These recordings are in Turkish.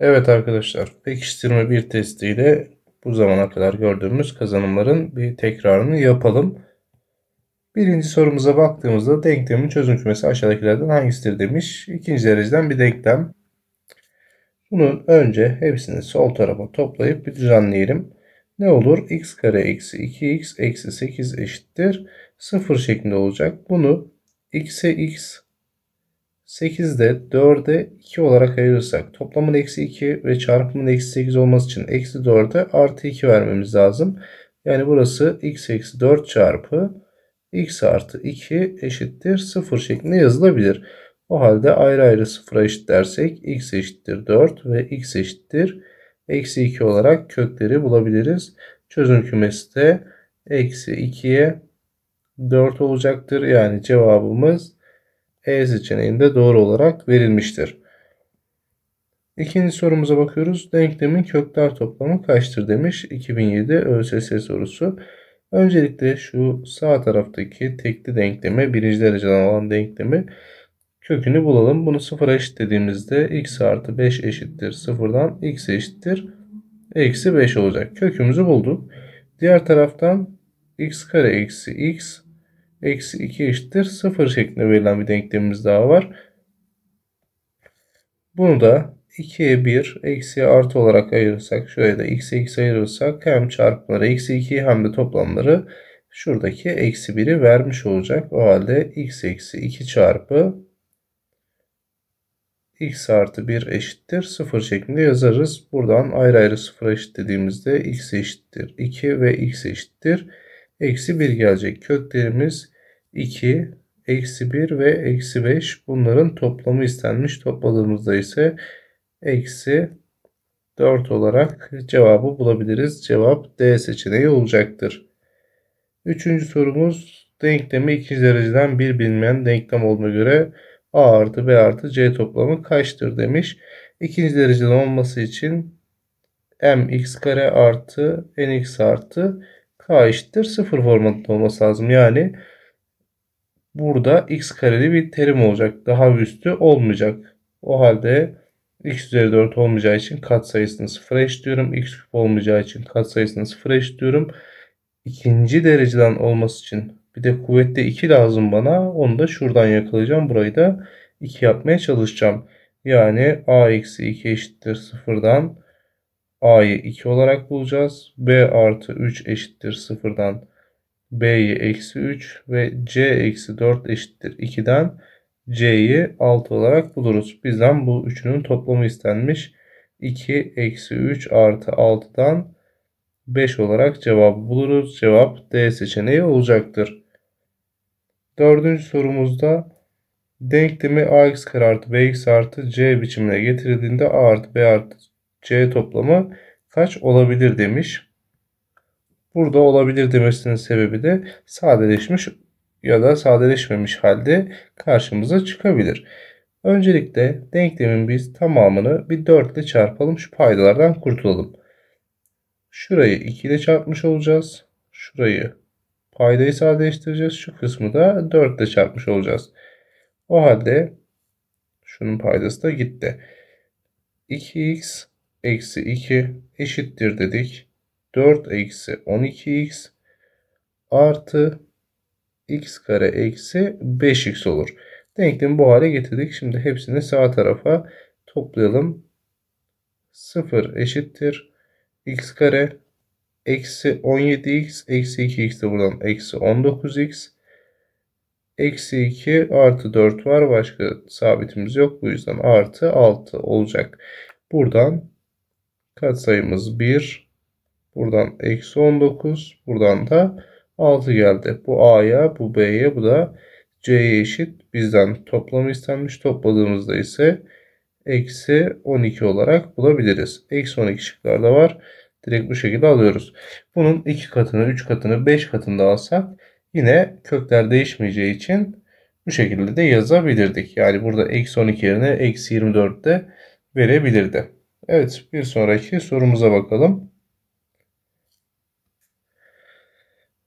Evet arkadaşlar pekiştirme bir testiyle bu zamana kadar gördüğümüz kazanımların bir tekrarını yapalım. Birinci sorumuza baktığımızda denklemin çözüm kümesi aşağıdakilerden hangisidir demiş. İkinci dereceden bir denklem. Bunun önce hepsini sol tarafa toplayıp bir düzenleyelim. Ne olur? x kare eksi 2x eksi 8 eşittir. 0 şeklinde olacak. Bunu x'e x 8'de 4'e 2 olarak ayırırsak toplamın eksi 2 ve çarpımın eksi 8 olması için eksi 4'e artı 2 vermemiz lazım. Yani burası x eksi 4 çarpı x artı 2 eşittir 0 şeklinde yazılabilir. O halde ayrı ayrı 0'a eşit dersek x eşittir 4 ve x eşittir eksi 2 olarak kökleri bulabiliriz. Çözüm kümesi de eksi 2'ye 4 olacaktır. Yani cevabımız e seçeneğinde doğru olarak verilmiştir. İkinci sorumuza bakıyoruz. Denklemin kökler toplamı kaçtır demiş. 2007 ÖSS sorusu. Öncelikle şu sağ taraftaki tekli denkleme birinci dereceden olan denklemi kökünü bulalım. Bunu sıfıra eşitlediğimizde x artı 5 eşittir sıfırdan x eşittir eksi 5 olacak. Kökümüzü bulduk. Diğer taraftan x kare eksi x eksi 2 eşittir 0 şeklinde verilen bir denklemimiz daha var. Bunu da 2'ye 1 eksi artı olarak ayırırsak şöyle de x'e x ayırırsak hem çarpıları eksi 2'yi hem de toplamları şuradaki eksi 1'i vermiş olacak. O halde x eksi 2 çarpı x artı 1 eşittir 0 şeklinde yazarız. Buradan ayrı ayrı 0 eşit dediğimizde x eşittir 2 ve x eşittir Eksi 1 gelecek. Köklerimiz 2, eksi 1 ve eksi 5 bunların toplamı istenmiş. Topladığımızda ise eksi 4 olarak cevabı bulabiliriz. Cevap D seçeneği olacaktır. Üçüncü sorumuz denklemi ikinci dereceden bir bilinmeyen denklem olduğuna göre A artı B artı C toplamı kaçtır demiş. İkinci dereceden olması için mx kare artı nx artı k eşittir 0 formatında olması lazım. Yani burada x kareli bir terim olacak. Daha üstü olmayacak. O halde x üzeri 4 olmayacağı için kat sayısını 0'a eşitliyorum. x küp olmayacağı için kat sayısını 0'a eşitliyorum. İkinci dereceden olması için bir de kuvvette 2 lazım bana. Onu da şuradan yakalayacağım. Burayı da 2 yapmaya çalışacağım. Yani a eksi 2 eşittir 0'dan A'yı 2 olarak bulacağız. B artı 3 eşittir 0'dan B'yi eksi 3 ve C eksi 4 eşittir 2'den C'yi 6 olarak buluruz. Bizden bu üçünün toplamı istenmiş. 2 eksi 3 artı 6'dan 5 olarak cevabı buluruz. Cevap D seçeneği olacaktır. Dördüncü sorumuzda denklemi ax kare artı bx artı c biçimine getirildiğinde a artı b artı C toplamı kaç olabilir demiş. Burada olabilir demesinin sebebi de sadeleşmiş ya da sadeleşmemiş halde karşımıza çıkabilir. Öncelikle denklemin biz tamamını bir 4 ile çarpalım. Şu paydalardan kurtulalım. Şurayı 2 ile çarpmış olacağız. Şurayı paydayı sadeleştireceğiz. Şu kısmı da 4 ile çarpmış olacağız. O halde şunun paydası da gitti. 2x eksi 2 eşittir dedik. 4 eksi 12x artı x kare eksi 5x olur. Denklemi bu hale getirdik. Şimdi hepsini sağ tarafa toplayalım. 0 eşittir. x kare eksi 17x eksi 2x de buradan eksi 19x eksi 2 artı 4 var. Başka sabitimiz yok. Bu yüzden artı 6 olacak. Buradan katsayımız 1. Buradan eksi 19. Buradan da 6 geldi. Bu A'ya, bu B'ye, bu da C'ye eşit. Bizden toplamı istenmiş. Topladığımızda ise eksi 12 olarak bulabiliriz. Eksi 12 şıklarda var. Direkt bu şekilde alıyoruz. Bunun 2 katını, 3 katını, 5 katını da alsak yine kökler değişmeyeceği için bu şekilde de yazabilirdik. Yani burada eksi 12 yerine eksi 24 de verebilirdi. Evet bir sonraki sorumuza bakalım.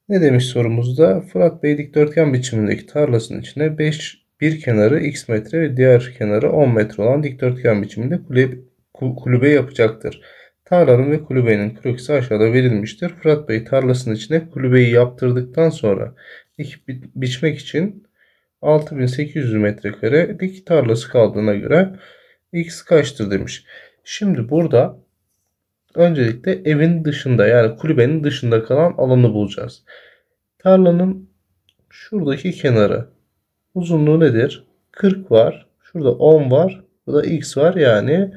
Ne demiş sorumuzda? Fırat Bey dikdörtgen biçimindeki tarlasının içine 5 bir kenarı x metre ve diğer kenarı 10 metre olan dikdörtgen biçiminde kulübe, kulübe yapacaktır. Tarlanın ve kulübenin kürüksü aşağıda verilmiştir. Fırat Bey tarlasının içine kulübeyi yaptırdıktan sonra ekip bi biçmek için 6800 metrekarelik tarlası kaldığına göre x kaçtır demiş. Şimdi burada öncelikle evin dışında yani kulübenin dışında kalan alanı bulacağız. Tarlanın şuradaki kenarı uzunluğu nedir? 40 var. Şurada 10 var. Burada x var. Yani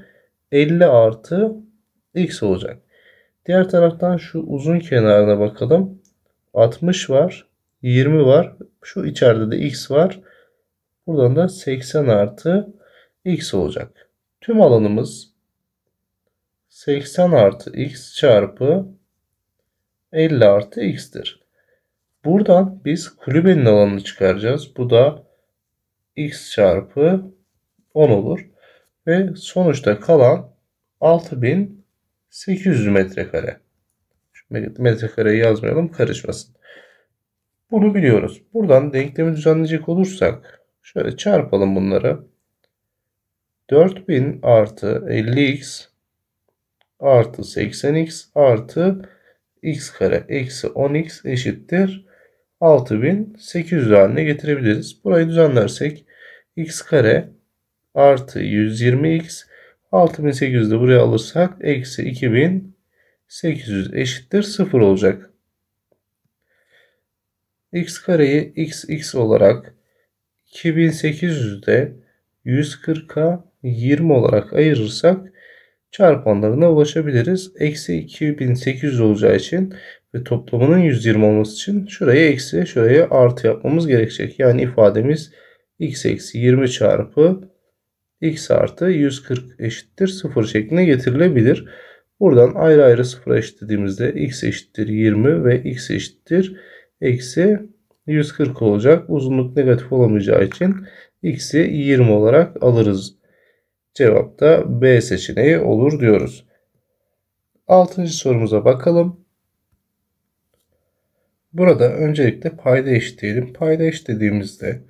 50 artı x olacak. Diğer taraftan şu uzun kenarına bakalım. 60 var. 20 var. Şu içeride de x var. Buradan da 80 artı x olacak. Tüm alanımız 80 artı x çarpı 50 artı x'tir. Buradan biz kulübenin alanını çıkaracağız. Bu da x çarpı 10 olur. Ve sonuçta kalan 6800 metrekare. metrekareyi yazmayalım karışmasın. Bunu biliyoruz. Buradan denklemi düzenleyecek olursak şöyle çarpalım bunları. 4000 artı 50x artı 80x artı x kare eksi 10x eşittir 6800 haline getirebiliriz. Burayı düzenlersek x kare artı 120x 6800 de buraya alırsak eksi 2800 eşittir 0 olacak. x kareyi x x olarak 2800'de 140'a 20 olarak ayırırsak çarpanlarına ulaşabiliriz. Eksi 2800 olacağı için ve toplamının 120 olması için şuraya eksi şuraya artı yapmamız gerekecek. Yani ifademiz x eksi 20 çarpı x artı 140 eşittir 0 şeklinde getirilebilir. Buradan ayrı ayrı 0 eşitlediğimizde x eşittir 20 ve x eşittir eksi 140 olacak. Uzunluk negatif olamayacağı için x'i 20 olarak alırız. Cevap da B seçeneği olur diyoruz. Altıncı sorumuza bakalım. Burada öncelikle payda eşitleyelim. Payda eşitlediğimizde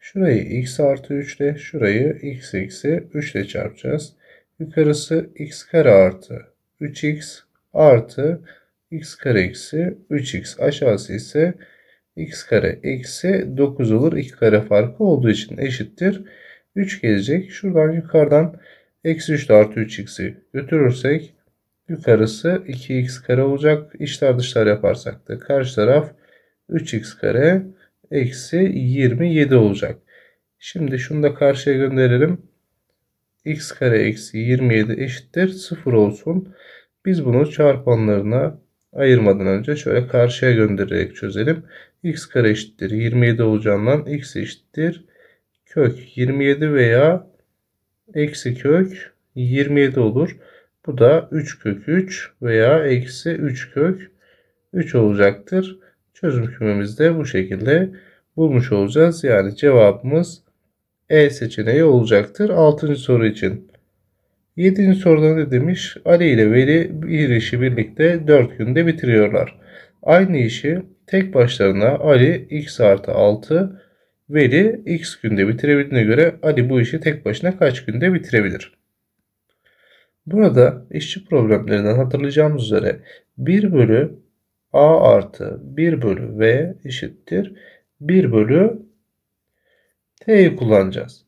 şurayı x artı 3 ile şurayı x eksi 3 ile çarpacağız. Yukarısı x kare artı 3x artı x kare eksi 3x aşağısı ise x kare eksi 9 olur. 2 kare farkı olduğu için eşittir. 3 gelecek. Şuradan yukarıdan eksi 3 artı 3x'i götürürsek yukarısı 2x kare olacak. İçler dışlar yaparsak da karşı taraf 3x kare eksi 27 olacak. Şimdi şunu da karşıya gönderelim. x kare eksi 27 eşittir 0 olsun. Biz bunu çarpanlarına ayırmadan önce şöyle karşıya göndererek çözelim. x kare eşittir 27 olacağından x eşittir kök 27 veya eksi kök 27 olur. Bu da 3 kök 3 veya eksi 3 kök 3 olacaktır. Çözüm kümemizi de bu şekilde bulmuş olacağız. Yani cevabımız E seçeneği olacaktır. 6. soru için. 7. soruda ne demiş? Ali ile Veli bir işi birlikte 4 günde bitiriyorlar. Aynı işi tek başlarına Ali x artı 6 Veli x günde bitirebildiğine göre Ali bu işi tek başına kaç günde bitirebilir? Burada işçi problemlerinden hatırlayacağımız üzere 1 bölü a artı 1 bölü v eşittir 1 bölü t'yi kullanacağız.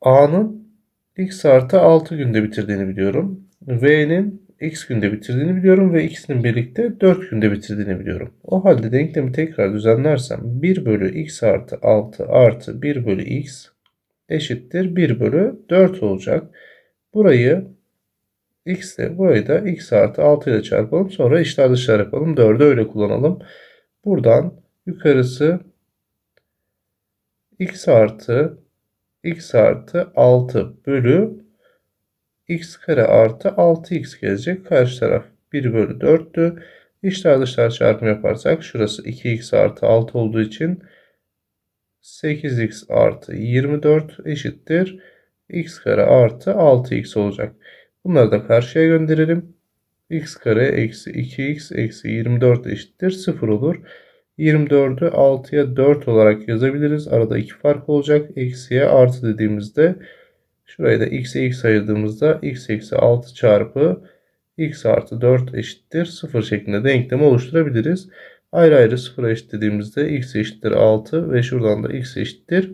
a'nın x artı 6 günde bitirdiğini biliyorum. V'nin x günde bitirdiğini biliyorum ve ikisinin birlikte 4 günde bitirdiğini biliyorum. O halde denklemi tekrar düzenlersem 1 bölü x artı 6 artı 1 bölü x eşittir 1 bölü 4 olacak. Burayı x ile burayı da x artı 6 ile çarpalım. Sonra işler dışarı yapalım. 4'ü öyle kullanalım. Buradan yukarısı x artı x artı 6 bölü x kare artı 6x gelecek. Karşı taraf 1 bölü 4'tü. İçler dışlar çarpımı yaparsak şurası 2x artı 6 olduğu için 8x artı 24 eşittir. x kare artı 6x olacak. Bunları da karşıya gönderelim. x kare eksi 2x eksi 24 eşittir 0 olur. 24'ü 6'ya 4 olarak yazabiliriz. Arada 2 fark olacak. Eksiye artı dediğimizde Şurayı da x'e x ayırdığımızda x eksi 6 çarpı x artı 4 eşittir 0 şeklinde denklemi oluşturabiliriz. Ayrı ayrı 0'a eşitlediğimizde x eşittir 6 ve şuradan da x eşittir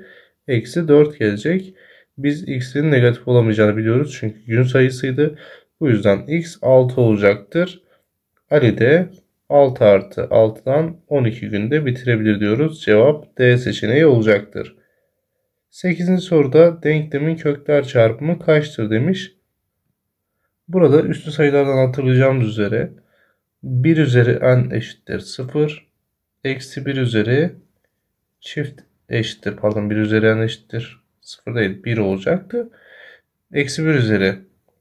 eksi 4 gelecek. Biz x'in negatif olamayacağını biliyoruz çünkü gün sayısıydı. Bu yüzden x 6 olacaktır. Ali de 6 artı 6'dan 12 günde bitirebilir diyoruz. Cevap D seçeneği olacaktır. 8. soruda denklemin kökler çarpımı kaçtır demiş. Burada üstü sayılardan hatırlayacağımız üzere 1 üzeri n eşittir 0. Eksi 1 üzeri çift eşittir pardon 1 üzeri n eşittir 0 değil 1 olacaktı. Eksi 1 üzeri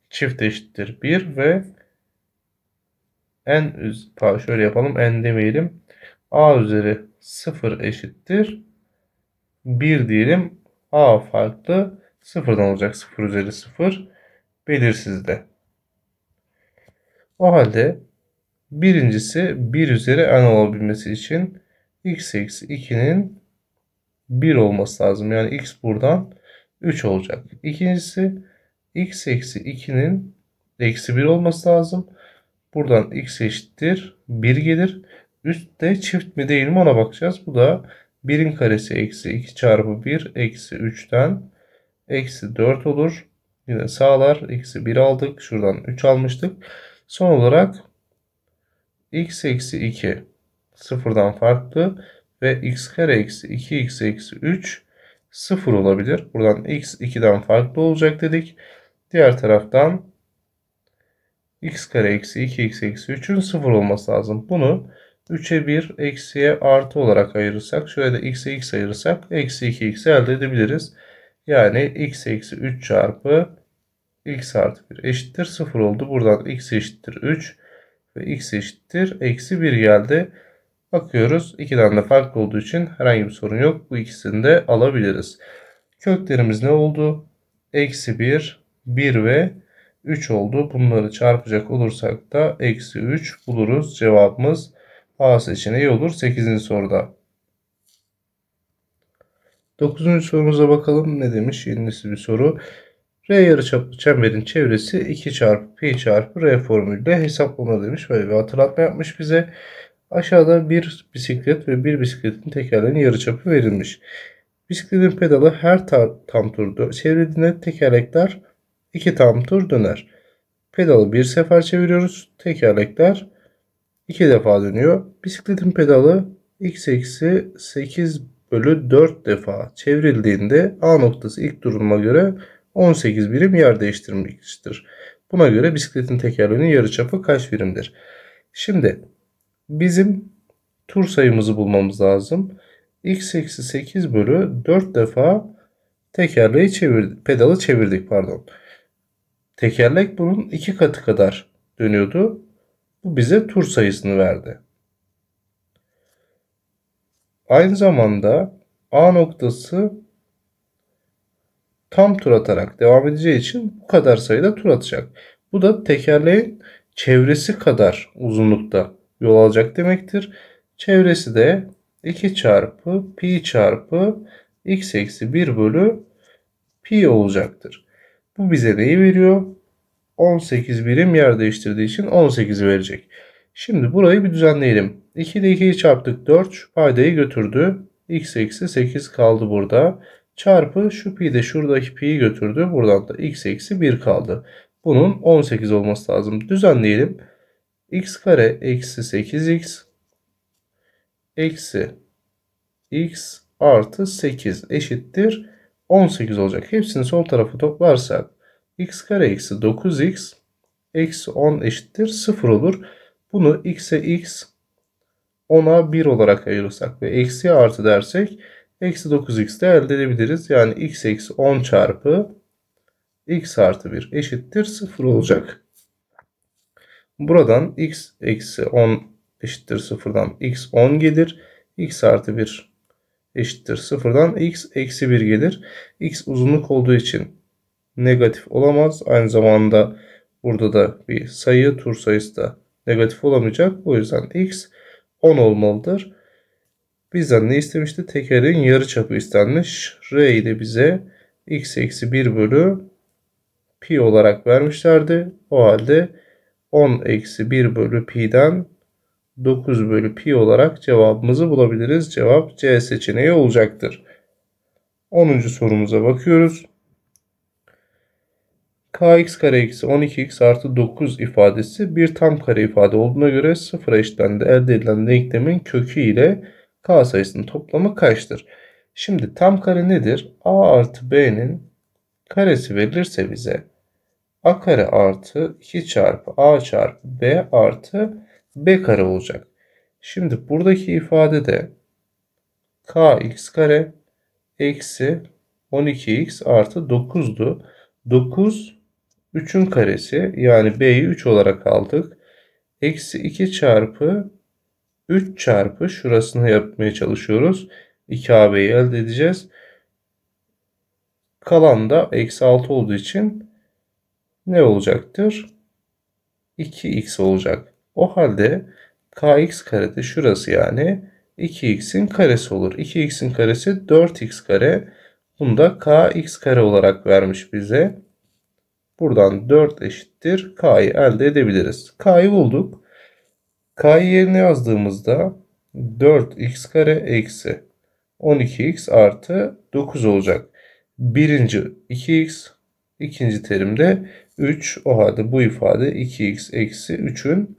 çift eşittir 1 ve n pardon şöyle yapalım n demeyelim. a üzeri 0 eşittir 1 diyelim. A farklı sıfırdan olacak. Sıfır üzeri sıfır belirsizde. O halde birincisi 1 üzeri n olabilmesi için x eksi 2'nin 1 olması lazım. Yani x buradan 3 olacak. İkincisi x eksi 2'nin eksi 1 olması lazım. Buradan x eşittir 1 gelir. Üstte çift mi değil mi ona bakacağız. Bu da 1'in karesi eksi 2 çarpı 1 eksi 3'ten eksi 4 olur. Yine sağlar. Eksi 1 aldık. Şuradan 3 almıştık. Son olarak x eksi 2 sıfırdan farklı ve x kare eksi 2x eksi 3 sıfır olabilir. Buradan x 2'den farklı olacak dedik. Diğer taraftan x kare eksi 2x eksi 3'ün sıfır olması lazım. Bunu 3'e 1 eksiye artı olarak ayırırsak şöyle de x'e x ayırırsak eksi 2x elde edebiliriz. Yani x eksi 3 çarpı x artı 1 eşittir 0 oldu. Buradan x eşittir 3 ve x eşittir eksi 1 geldi. Bakıyoruz. İkiden de farklı olduğu için herhangi bir sorun yok. Bu ikisini de alabiliriz. Köklerimiz ne oldu? Eksi 1, 1 ve 3 oldu. Bunları çarpacak olursak da eksi 3 buluruz. Cevabımız A seçeneği olur 8. soruda. 9. sorumuza bakalım ne demiş? Yenisi bir soru. R yarıçaplı çemberin çevresi 2 çarpı pi çarpı R formülüyle hesaplama demiş. Böyle bir hatırlatma yapmış bize. Aşağıda bir bisiklet ve bir bisikletin tekerleğinin yarıçapı verilmiş. Bisikletin pedalı her tam turda çevrildiğinde tekerlekler 2 tam tur döner. Pedalı bir sefer çeviriyoruz. Tekerlekler 2 defa dönüyor. Bisikletin pedalı x eksi 8 bölü 4 defa çevrildiğinde A noktası ilk duruma göre 18 birim yer değiştirmiştir. Buna göre bisikletin tekerleğinin yarıçapı kaç birimdir? Şimdi bizim tur sayımızı bulmamız lazım. x eksi 8 bölü 4 defa tekerleği çevirdik, pedalı çevirdik pardon. Tekerlek bunun iki katı kadar dönüyordu. Bu bize tur sayısını verdi. Aynı zamanda A noktası tam tur atarak devam edeceği için bu kadar sayıda tur atacak. Bu da tekerleğin çevresi kadar uzunlukta yol alacak demektir. Çevresi de 2 çarpı pi çarpı x eksi 1 bölü pi olacaktır. Bu bize neyi veriyor? 18 birim yer değiştirdiği için 18'i verecek. Şimdi burayı bir düzenleyelim. 2 ile 2'yi çarptık 4 şu paydayı götürdü. x eksi 8 kaldı burada. Çarpı şu pi de şuradaki pi'yi götürdü. Buradan da x eksi 1 kaldı. Bunun 18 olması lazım. Düzenleyelim. x kare eksi 8x eksi x artı 8 eşittir 18 olacak. Hepsini sol tarafı toplarsak x kare eksi 9x eksi 10 eşittir 0 olur. Bunu x'e x 10'a 1 olarak ayırırsak ve eksiye artı dersek eksi 9x de elde edebiliriz. Yani x eksi 10 çarpı x artı 1 eşittir 0 olacak. Buradan x eksi 10 eşittir 0'dan x 10 gelir. x artı 1 eşittir 0'dan x eksi 1 gelir. x uzunluk olduğu için negatif olamaz. Aynı zamanda burada da bir sayı tur sayısı da negatif olamayacak. O yüzden x 10 olmalıdır. Bizden ne istemişti? Tekerin yarı çapı istenmiş. R de bize x eksi 1 bölü pi olarak vermişlerdi. O halde 10 eksi 1 bölü pi'den 9 bölü pi olarak cevabımızı bulabiliriz. Cevap C seçeneği olacaktır. 10. sorumuza bakıyoruz kx kare eksi 12x artı 9 ifadesi bir tam kare ifade olduğuna göre sıfıra eşitlendi. Elde edilen denklemin kökü ile k sayısının toplamı kaçtır? Şimdi tam kare nedir? a artı b'nin karesi verilirse bize a kare artı 2 çarpı a çarpı b artı b kare olacak. Şimdi buradaki ifade de kx kare eksi 12x artı 9'du. 9 3'ün karesi yani B'yi 3 olarak aldık. Eksi 2 çarpı 3 çarpı şurasını yapmaya çalışıyoruz. 2AB'yi elde edeceğiz. Kalan da eksi 6 olduğu için ne olacaktır? 2x olacak. O halde kx karede şurası yani 2x'in karesi olur. 2x'in karesi 4x kare. Bunu da kx kare olarak vermiş bize. Buradan 4 eşittir K'yı elde edebiliriz. K'yı bulduk. K'yı yerine yazdığımızda 4x kare eksi 12x artı 9 olacak. Birinci 2x, ikinci terimde 3. O halde bu ifade 2x eksi 3'ün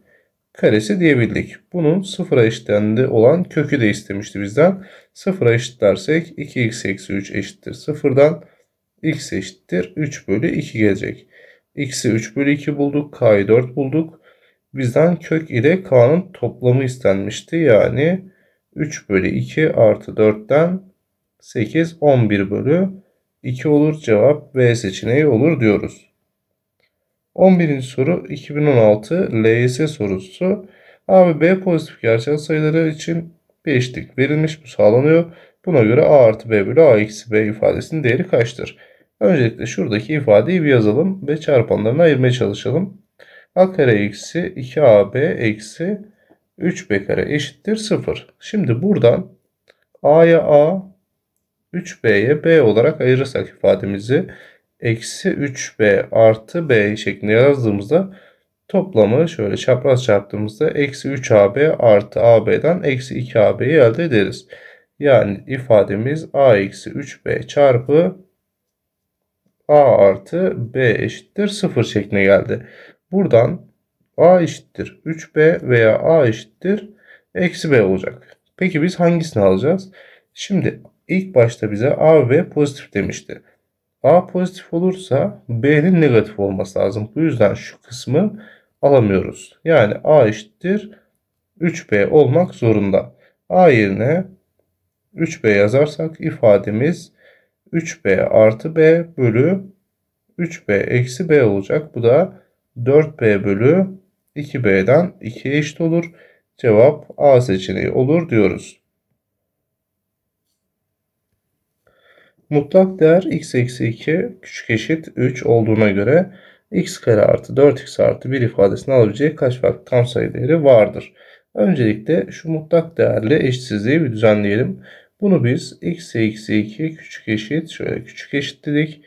karesi diyebildik. Bunun sıfıra eşitlendi olan kökü de istemişti bizden. Sıfıra eşitlersek 2x eksi 3 eşittir sıfırdan x eşittir 3 bölü 2 gelecek. x'i 3 bölü 2 bulduk. k'yı 4 bulduk. Bizden kök ile k'nın toplamı istenmişti. Yani 3 bölü 2 artı 4'ten 8 11 bölü 2 olur. Cevap B seçeneği olur diyoruz. 11. soru 2016 LYS sorusu. A ve B pozitif gerçel sayıları için bir verilmiş. Bu sağlanıyor. Buna göre a artı b bölü a eksi b ifadesinin değeri kaçtır? Öncelikle şuradaki ifadeyi bir yazalım ve çarpanlarına ayırmaya çalışalım. a kare eksi 2ab eksi 3b kare eşittir 0. Şimdi buradan a'ya a, 3b'ye b olarak ayırırsak ifademizi eksi 3b artı b şeklinde yazdığımızda toplamı şöyle çapraz çarptığımızda eksi 3ab artı ab'den eksi 2ab'yi elde ederiz. Yani ifademiz a eksi 3b çarpı a artı b eşittir 0 şekline geldi. Buradan a eşittir 3b veya a eşittir eksi b olacak. Peki biz hangisini alacağız? Şimdi ilk başta bize a ve b pozitif demişti. A pozitif olursa B'nin negatif olması lazım. Bu yüzden şu kısmı alamıyoruz. Yani A eşittir 3B olmak zorunda. A yerine 3b yazarsak ifademiz 3b artı b bölü 3b eksi b olacak. Bu da 4b bölü 2b'den 2'ye eşit olur. Cevap A seçeneği olur diyoruz. Mutlak değer x eksi 2 küçük eşit 3 olduğuna göre x kare artı 4x artı 1 ifadesini alabileceği kaç farklı tam sayı değeri vardır? Öncelikle şu mutlak değerli eşitsizliği bir düzenleyelim. Bunu biz x eksi 2 küçük eşit şöyle küçük eşit dedik.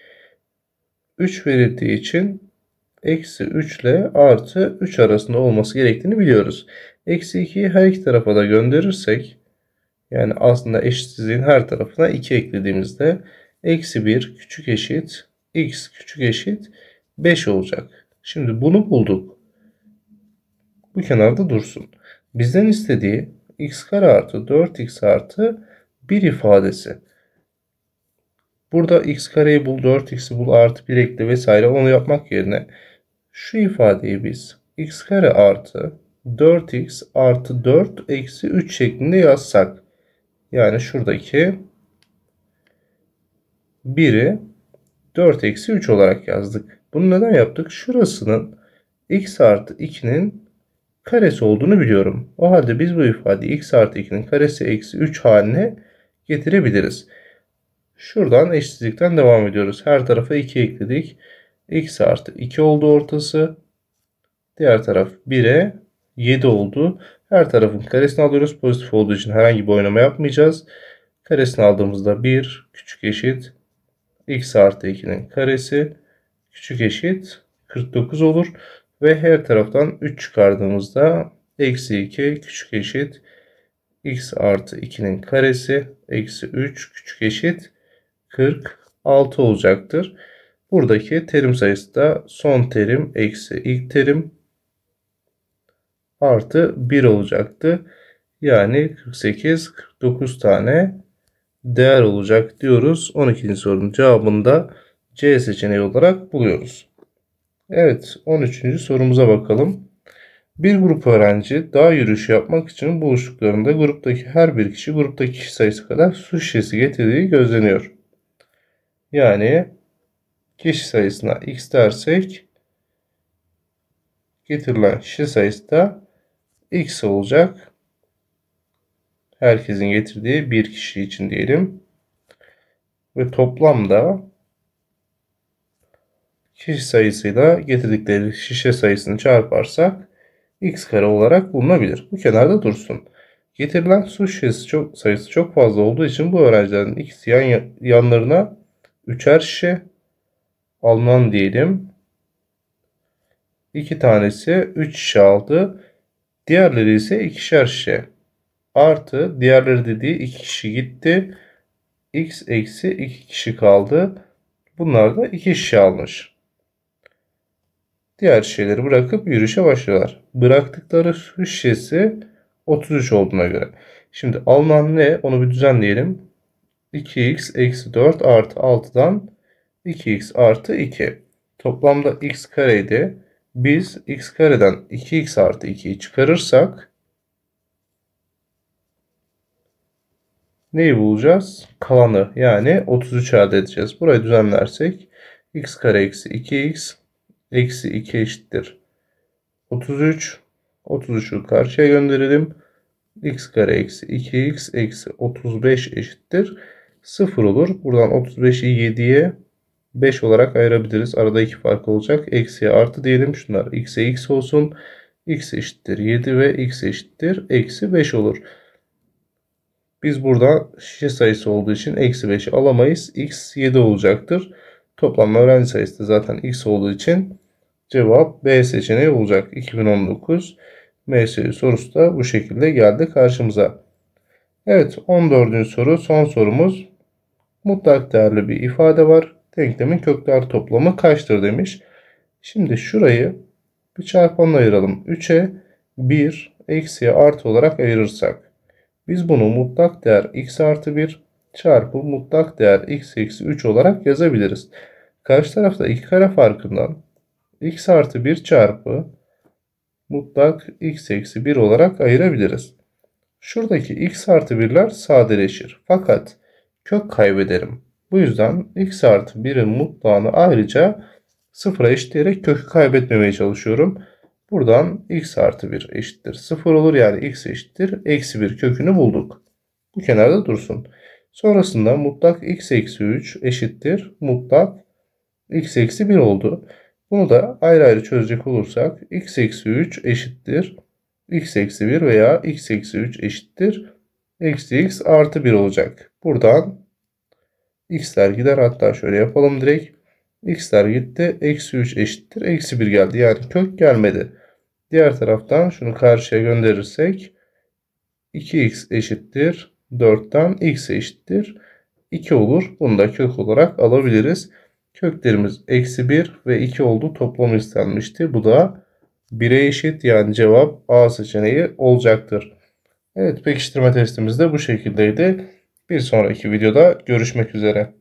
3 verildiği için eksi 3 ile artı 3 arasında olması gerektiğini biliyoruz. Eksi 2'yi her iki tarafa da gönderirsek yani aslında eşitsizliğin her tarafına 2 eklediğimizde eksi 1 küçük eşit x küçük eşit 5 olacak. Şimdi bunu bulduk. Bu kenarda dursun. Bizden istediği x kare artı 4x artı bir ifadesi. Burada x kareyi bul, 4x'i bul, artı 1 ekle vesaire onu yapmak yerine şu ifadeyi biz x kare artı 4x artı 4 eksi 3 şeklinde yazsak. Yani şuradaki 1'i 4 eksi 3 olarak yazdık. Bunu neden yaptık? Şurasının x artı 2'nin karesi olduğunu biliyorum. O halde biz bu ifadeyi x artı 2'nin karesi eksi 3 haline getirebiliriz. Şuradan eşsizlikten devam ediyoruz. Her tarafa 2 ekledik. X artı 2 oldu ortası. Diğer taraf 1'e 7 oldu. Her tarafın karesini alıyoruz. Pozitif olduğu için herhangi bir oynama yapmayacağız. Karesini aldığımızda 1 küçük eşit x artı 2'nin karesi küçük eşit 49 olur. Ve her taraftan 3 çıkardığımızda eksi 2 küçük eşit x artı 2'nin karesi eksi 3 küçük eşit 46 olacaktır. Buradaki terim sayısı da son terim eksi ilk terim artı 1 olacaktı. Yani 48 49 tane değer olacak diyoruz. 12. sorunun cevabını da C seçeneği olarak buluyoruz. Evet 13. sorumuza bakalım. Bir grup öğrenci daha yürüyüş yapmak için buluştuklarında gruptaki her bir kişi gruptaki kişi sayısı kadar su şişesi getirdiği gözleniyor. Yani kişi sayısına x dersek getirilen şişe sayısı da x olacak. Herkesin getirdiği bir kişi için diyelim. Ve toplamda kişi sayısıyla getirdikleri şişe sayısını çarparsak x kare olarak bulunabilir. Bu kenarda dursun. Getirilen su şişesi çok, sayısı çok fazla olduğu için bu öğrencilerin x yan, yanlarına üçer şişe alınan diyelim. İki tanesi 3 şişe aldı. Diğerleri ise ikişer şişe. Artı diğerleri dediği 2 kişi gitti. x eksi 2 kişi kaldı. Bunlar da 2 şişe almış diğer şeyleri bırakıp yürüyüşe başlıyorlar. Bıraktıkları su şişesi 33 olduğuna göre. Şimdi alınan ne? Onu bir düzenleyelim. 2x eksi 4 artı 6'dan 2x artı 2. Toplamda x kareydi. Biz x kareden 2x artı 2'yi çıkarırsak neyi bulacağız? Kalanı yani 33 elde edeceğiz. Burayı düzenlersek x kare eksi 2x eksi 2 eşittir. 33. 33'ü karşıya gönderelim. x kare eksi 2x eksi 35 eşittir. 0 olur. Buradan 35'i 7'ye 5 olarak ayırabiliriz. Arada 2 fark olacak. Eksiye artı diyelim. Şunlar x'e x olsun. x eşittir 7 ve x eşittir eksi 5 olur. Biz burada şişe sayısı olduğu için eksi 5'i alamayız. x 7 olacaktır. Toplam öğrenci sayısı da zaten x olduğu için cevap B seçeneği olacak. 2019 MSU sorusu da bu şekilde geldi karşımıza. Evet 14. soru son sorumuz. Mutlak değerli bir ifade var. Denklemin kökler toplamı kaçtır demiş. Şimdi şurayı bir çarpanla ayıralım. 3'e 1 eksiye artı olarak ayırırsak. Biz bunu mutlak değer x artı 1 çarpı mutlak değer x eksi 3 olarak yazabiliriz. Karşı tarafta iki kare farkından x artı 1 çarpı mutlak x eksi 1 olarak ayırabiliriz. Şuradaki x artı 1'ler sadeleşir. Fakat kök kaybederim. Bu yüzden x artı 1'in mutlağını ayrıca sıfıra eşitleyerek kökü kaybetmemeye çalışıyorum. Buradan x artı 1 eşittir 0 olur. Yani x eşittir eksi 1 kökünü bulduk. Bu kenarda dursun. Sonrasında mutlak x eksi 3 eşittir mutlak x eksi 1 oldu. Bunu da ayrı ayrı çözecek olursak x eksi 3 eşittir x eksi 1 veya x eksi 3 eşittir eksi x artı 1 olacak. Buradan x'ler gider hatta şöyle yapalım direkt. x'ler gitti eksi 3 eşittir eksi 1 geldi yani kök gelmedi. Diğer taraftan şunu karşıya gönderirsek 2x eşittir 4'ten x eşittir 2 olur. Bunu da kök olarak alabiliriz. Köklerimiz eksi 1 ve 2 oldu. Toplam istenmişti. Bu da 1'e eşit yani cevap A seçeneği olacaktır. Evet pekiştirme testimiz de bu şekildeydi. Bir sonraki videoda görüşmek üzere.